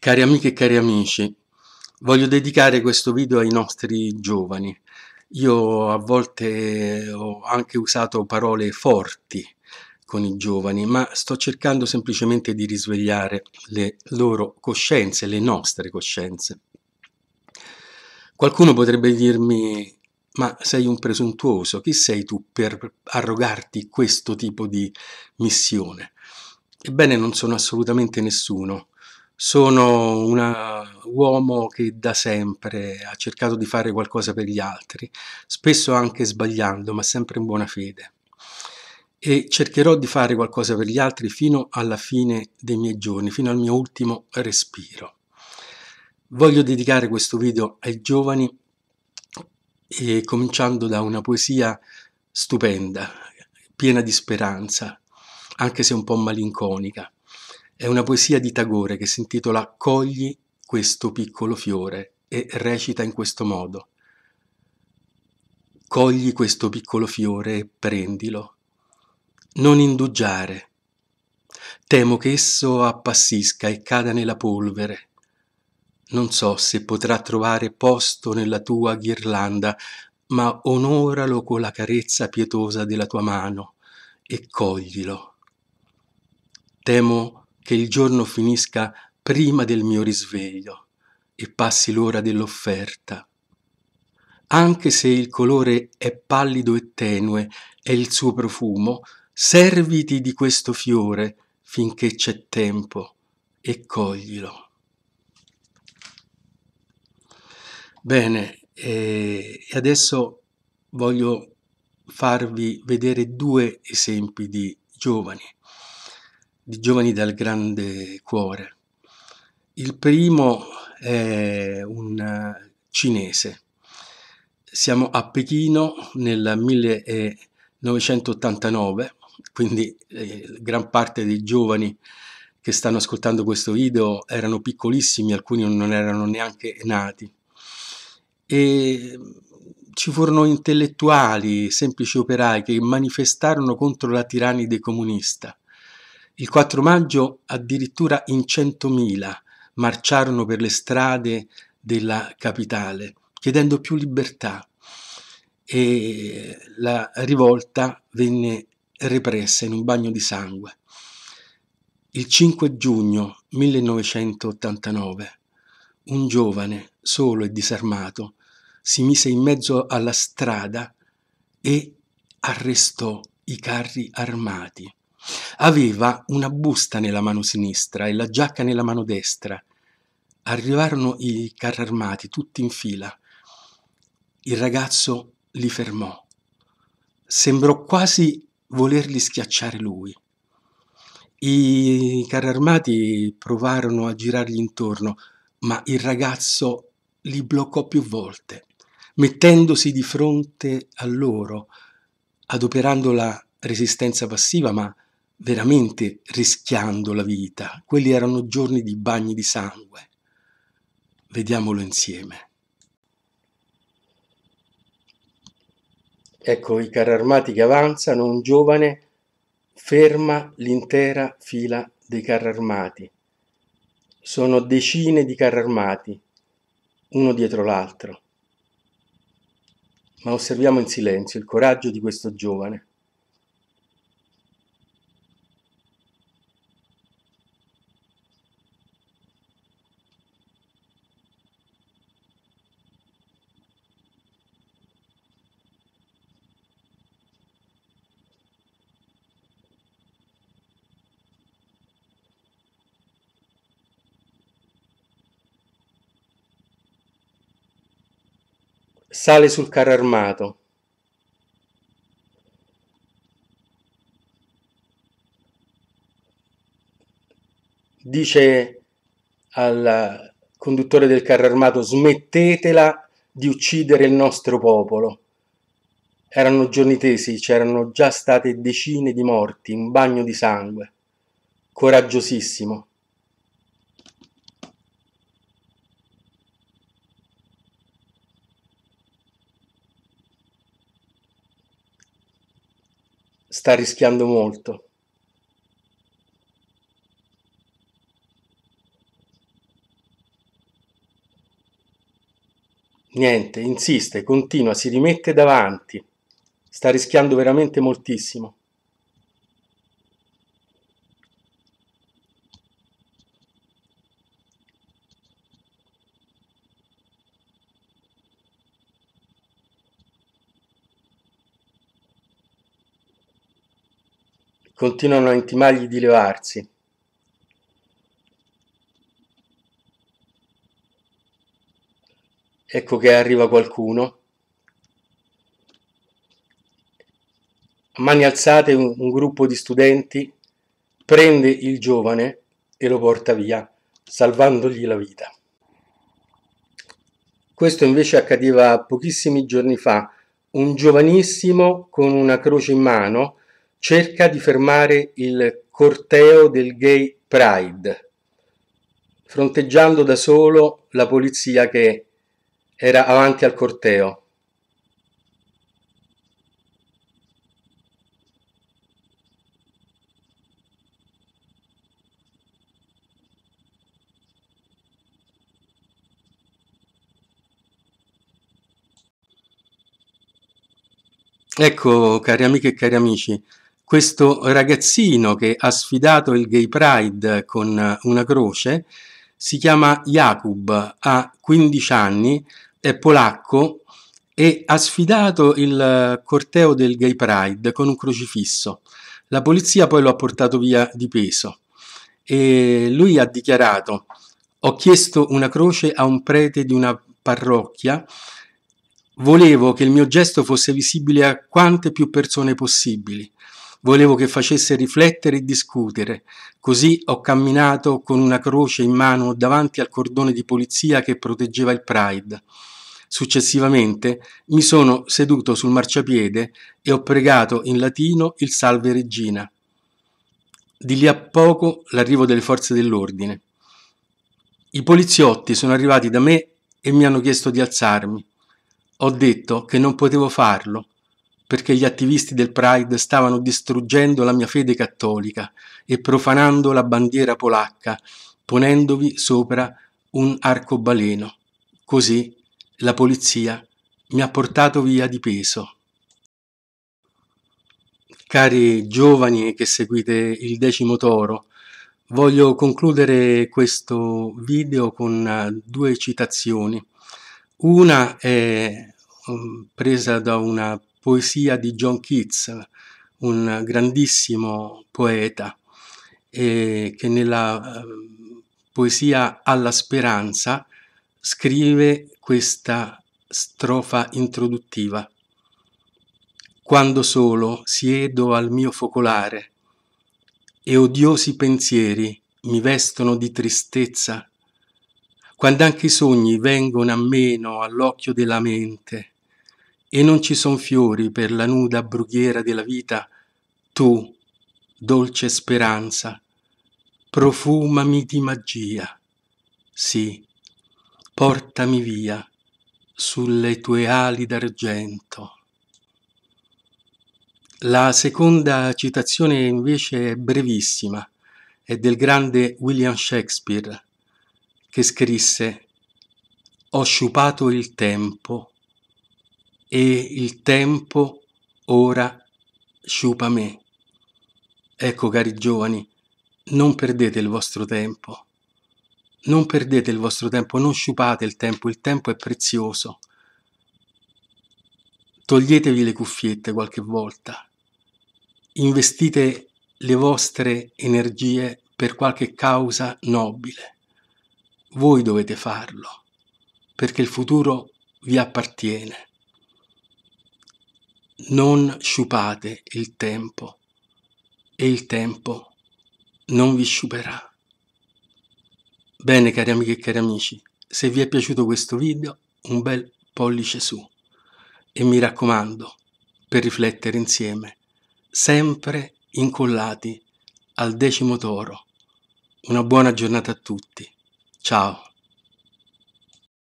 Cari amiche e cari amici, voglio dedicare questo video ai nostri giovani. Io a volte ho anche usato parole forti con i giovani, ma sto cercando semplicemente di risvegliare le loro coscienze, le nostre coscienze. Qualcuno potrebbe dirmi, ma sei un presuntuoso, chi sei tu per arrogarti questo tipo di missione? Ebbene, non sono assolutamente nessuno sono un uomo che da sempre ha cercato di fare qualcosa per gli altri, spesso anche sbagliando, ma sempre in buona fede. E cercherò di fare qualcosa per gli altri fino alla fine dei miei giorni, fino al mio ultimo respiro. Voglio dedicare questo video ai giovani, e cominciando da una poesia stupenda, piena di speranza, anche se un po' malinconica è una poesia di Tagore che si intitola Cogli questo piccolo fiore e recita in questo modo. Cogli questo piccolo fiore e prendilo. Non indugiare. Temo che esso appassisca e cada nella polvere. Non so se potrà trovare posto nella tua ghirlanda, ma onoralo con la carezza pietosa della tua mano e coglilo. Temo che che il giorno finisca prima del mio risveglio e passi l'ora dell'offerta. Anche se il colore è pallido e tenue e il suo profumo, serviti di questo fiore finché c'è tempo e coglilo. Bene, eh, e adesso voglio farvi vedere due esempi di giovani di giovani dal grande cuore. Il primo è un eh, cinese. Siamo a Pechino nel 1989, quindi eh, gran parte dei giovani che stanno ascoltando questo video erano piccolissimi, alcuni non erano neanche nati. E ci furono intellettuali, semplici operai che manifestarono contro la tirannide comunista il 4 maggio addirittura in 100.000 marciarono per le strade della capitale chiedendo più libertà e la rivolta venne repressa in un bagno di sangue. Il 5 giugno 1989 un giovane, solo e disarmato, si mise in mezzo alla strada e arrestò i carri armati. Aveva una busta nella mano sinistra e la giacca nella mano destra. Arrivarono i carri armati, tutti in fila. Il ragazzo li fermò. Sembrò quasi volerli schiacciare lui. I carri armati provarono a girargli intorno, ma il ragazzo li bloccò più volte, mettendosi di fronte a loro, adoperando la resistenza passiva, ma veramente rischiando la vita. Quelli erano giorni di bagni di sangue. Vediamolo insieme. Ecco i carri armati che avanzano, un giovane ferma l'intera fila dei carri armati. Sono decine di carri armati, uno dietro l'altro. Ma osserviamo in silenzio il coraggio di questo giovane. Sale sul carro armato. Dice al conduttore del carro armato smettetela di uccidere il nostro popolo. Erano giorni tesi, c'erano già state decine di morti, un bagno di sangue. Coraggiosissimo. sta rischiando molto. Niente, insiste, continua, si rimette davanti. Sta rischiando veramente moltissimo. continuano a intimargli di levarsi. Ecco che arriva qualcuno. mani alzate un, un gruppo di studenti prende il giovane e lo porta via, salvandogli la vita. Questo invece accadeva pochissimi giorni fa. Un giovanissimo con una croce in mano cerca di fermare il corteo del gay pride, fronteggiando da solo la polizia che era avanti al corteo. Ecco, cari amiche e cari amici, questo ragazzino che ha sfidato il Gay Pride con una croce si chiama Jakub, ha 15 anni, è polacco e ha sfidato il corteo del Gay Pride con un crocifisso. La polizia poi lo ha portato via di peso e lui ha dichiarato ho chiesto una croce a un prete di una parrocchia Volevo che il mio gesto fosse visibile a quante più persone possibili. Volevo che facesse riflettere e discutere. Così ho camminato con una croce in mano davanti al cordone di polizia che proteggeva il Pride. Successivamente mi sono seduto sul marciapiede e ho pregato in latino il Salve Regina. Di lì a poco l'arrivo delle forze dell'ordine. I poliziotti sono arrivati da me e mi hanno chiesto di alzarmi. Ho detto che non potevo farlo perché gli attivisti del Pride stavano distruggendo la mia fede cattolica e profanando la bandiera polacca, ponendovi sopra un arcobaleno. Così la polizia mi ha portato via di peso. Cari giovani che seguite il decimo toro, voglio concludere questo video con eh, due citazioni. Una è mm, presa da una poesia di John Keats, un grandissimo poeta eh, che nella eh, poesia Alla speranza scrive questa strofa introduttiva. Quando solo siedo al mio focolare e odiosi pensieri mi vestono di tristezza, quando anche i sogni vengono a meno all'occhio della mente, e non ci son fiori per la nuda brughiera della vita, tu, dolce speranza, profumami di magia. Sì, portami via sulle tue ali d'argento. La seconda citazione invece è brevissima, è del grande William Shakespeare, che scrisse Ho sciupato il tempo e il tempo ora sciupa me. Ecco, cari giovani, non perdete il vostro tempo. Non perdete il vostro tempo, non sciupate il tempo, il tempo è prezioso. Toglietevi le cuffiette qualche volta. Investite le vostre energie per qualche causa nobile. Voi dovete farlo, perché il futuro vi appartiene. Non sciupate il tempo e il tempo non vi sciuperà. Bene cari amiche e cari amici, se vi è piaciuto questo video un bel pollice su e mi raccomando per riflettere insieme, sempre incollati al decimo toro. Una buona giornata a tutti. Ciao.